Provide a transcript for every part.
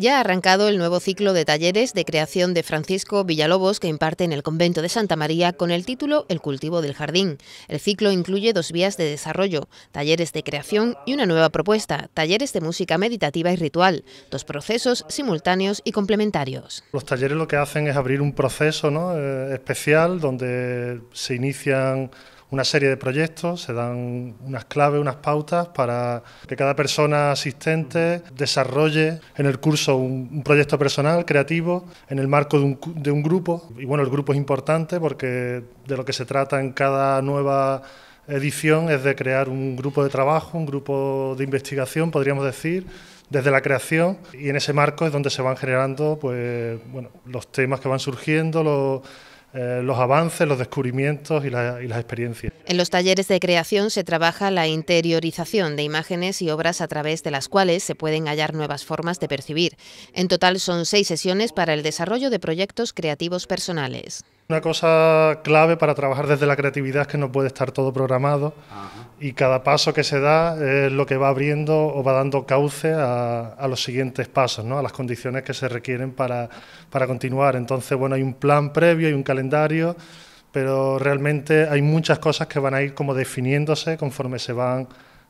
Ya ha arrancado el nuevo ciclo de talleres de creación de Francisco Villalobos que imparte en el convento de Santa María con el título El cultivo del jardín. El ciclo incluye dos vías de desarrollo, talleres de creación y una nueva propuesta, talleres de música meditativa y ritual, dos procesos simultáneos y complementarios. Los talleres lo que hacen es abrir un proceso ¿no? Eh, especial donde se inician una serie de proyectos, se dan unas claves, unas pautas para que cada persona asistente desarrolle en el curso un, proyecto personal, creativo, en el marco de un, de un grupo. Y bueno, el grupo es importante porque de lo que se trata en cada nueva edición es de crear un grupo de trabajo, un grupo de investigación, podríamos decir, desde la creación y en ese marco es donde se van generando pues bueno, los temas que van surgiendo, los eh, los avances, los descubrimientos y, las experiencias. En los talleres de creación se trabaja la interiorización de imágenes y obras a través de las cuales se pueden hallar nuevas formas de percibir. En total son seis sesiones para el desarrollo de proyectos creativos personales. Una cosa clave para trabajar desde la creatividad es que no puede estar todo programado. Ah, y cada paso que se da es lo que va abriendo o va dando cauce a, los siguientes pasos, ¿no? a las condiciones que se requieren para, para, continuar. Entonces, bueno, hay un plan previo, hay un calendario, pero realmente hay muchas cosas que van a ir como definiéndose conforme se van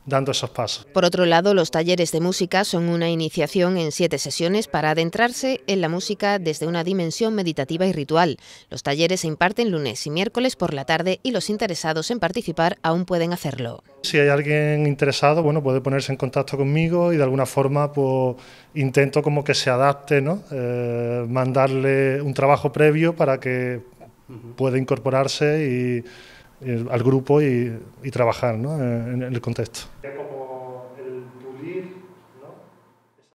dando esos pasos. Por otro lado, los talleres de música son una iniciación en siete sesiones para adentrarse en la música desde una dimensión meditativa y ritual. Los talleres se imparten lunes y miércoles por la tarde y los interesados en participar aún pueden hacerlo. Si hay alguien interesado, bueno, puede ponerse en contacto conmigo y de alguna forma pues, intento como que se adapte, ¿no? Eh, mandarle un trabajo previo para que pueda incorporarse y al grupo y, trabajar ¿no? en el contexto.